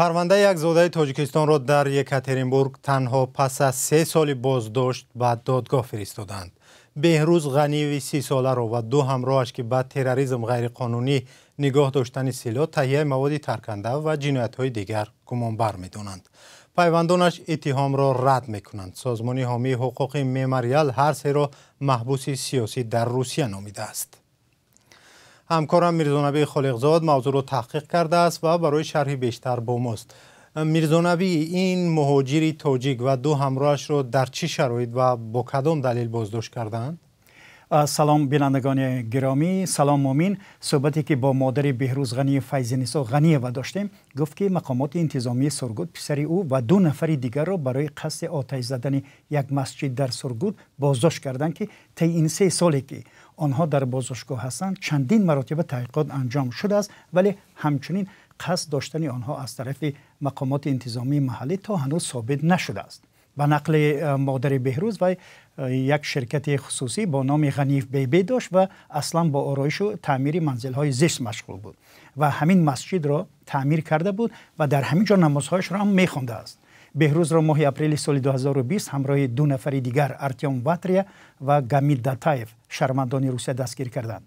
پرونده یک زوده تاجیکستان را در یکاترینبورگ تنها پس از سه سال بازداشت به دادگاه فرستادند بهروز غنیوی سی ساله را و دو همراهش که بعد تروریسم قانونی نگاه داشتن سلاح تهیه مواد ترکنده و جنایت های دیگر می دونند. بر را رد می کنند. سازمانی حامی حقوقی میماریال هر سه را محبوس سیاسی در روسیه نامیده است. همکارم میرزونبی خالقزاد موضوع رو تحقیق کرده است و برای شرح بیشتر با ماست این مهاجری توجیک و دو همراهش رو در چه شرایط و با کدام دلیل بازداشت کردند؟ سلام بینندگان گرامی سلام مومین صحبتی که با مادر بهروز غنی فیض نسا غنی و داشتیم گفت که مقامات انتظامی سرگود پسری او و دو نفر دیگر را برای قصد آتش زدن یک مسجد در سرگود بازداشت کردند که طی این سه سالی که آنها در بازداشتگاه هستند چندین مراتب تحقیقات انجام شده است ولی همچنین قصد داشتن آنها از طرف مقامات انتظامی محلی تا هنوز ثابت نشده است به نقل مادر بهروز و یک شرکت خصوصی با نام غنیف بیبی داشت و اصلا با آرایش و تعمیر منزل های زیست مشغول بود و همین مسجد را تعمیر کرده بود و در همین جا نمازهایش را هم میخونده است بهروز را ماه اپریل سال 2020 همراه دو نفر دیگر ارتیام واتریا و گامید داتایف شرمندان روسیه دستگیر کردند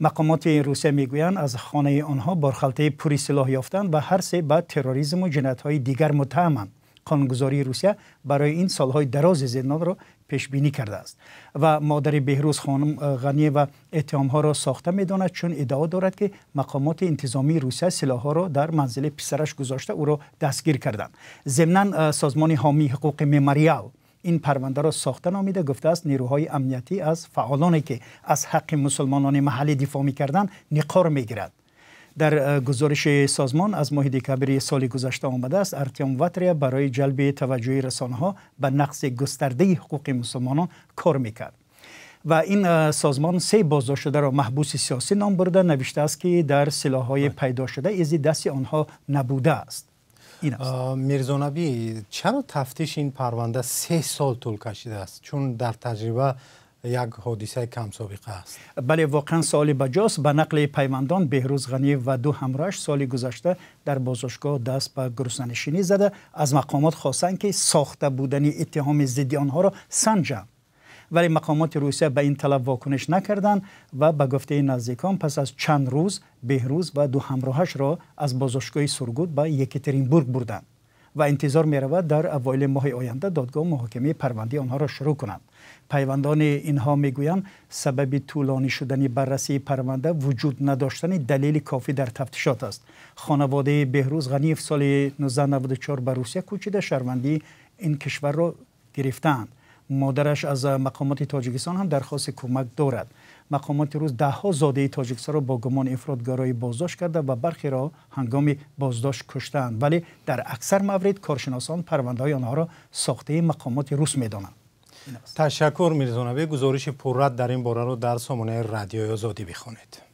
مقامات روسیه میگویند از خانه آنها بارخلطه پوری سلاح یافتند و هر سه به تروریسم و جنایت های دیگر متهمند قانونگذاری روسیه برای این سالهای دراز زندان را پیش بینی کرده است و مادر بهروز خانم غنی و اتهام ها را ساخته می چون ادعا دارد که مقامات انتظامی روسیه سلاح ها را در منزل پسرش گذاشته او را دستگیر کردند ضمن سازمان حامی حقوق مموریال این پرونده را ساخته نامیده گفته است نیروهای امنیتی از فعالانی که از حق مسلمانان محلی دفاع می نقار می گیرد در گزارش سازمان از ماه دکبر سال گذشته آمده است ارتیام وطریه برای جلب توجه رسانه ها به نقص گسترده حقوق مسلمانان کار میکرد و این سازمان سه بازداشت شده را محبوس سیاسی نام برده نوشته است که در سلاح های بله. پیدا شده از دست آنها نبوده است این است چرا تفتیش این پرونده سه سال طول کشیده است چون در تجربه یک حادثه کم سابقه است بله واقعا سال بجاس به نقل پیوندان بهروز غنی و دو همراهش سال گذشته در بازداشتگاه دست به گرسنه‌نشینی زده از مقامات خواستند که ساخته بودن اتهام ضد آنها را سنجند ولی مقامات روسیه به این طلب واکنش نکردند و به گفته نزدیکان پس از چند روز بهروز و دو همراهش را از بازداشتگاه سرگود به یکیترینبورگ بردند و انتظار می رود در اوایل ماه آینده دادگاه محاکمه پرونده آنها را شروع کنند پیوندان اینها میگویند سبب طولانی شدن بررسی پرونده وجود نداشتن دلیل کافی در تفتیشات است خانواده بهروز غنیف سال 1994 به روسیه کوچیده شهروندی این کشور را گرفتند مادرش از مقامات تاجیکستان هم درخواست کمک دارد مقامات روز ده ها زاده تاجیکستان را با گمان افرادگرایی بازداشت کرده و برخی را هنگام بازداشت کشتند ولی در اکثر موارد کارشناسان پرونده آنها را ساخته مقامات روس میدانند تشکر میرزا گزارش پررد در این باره را در سامانه رادیو آزادی بخونید.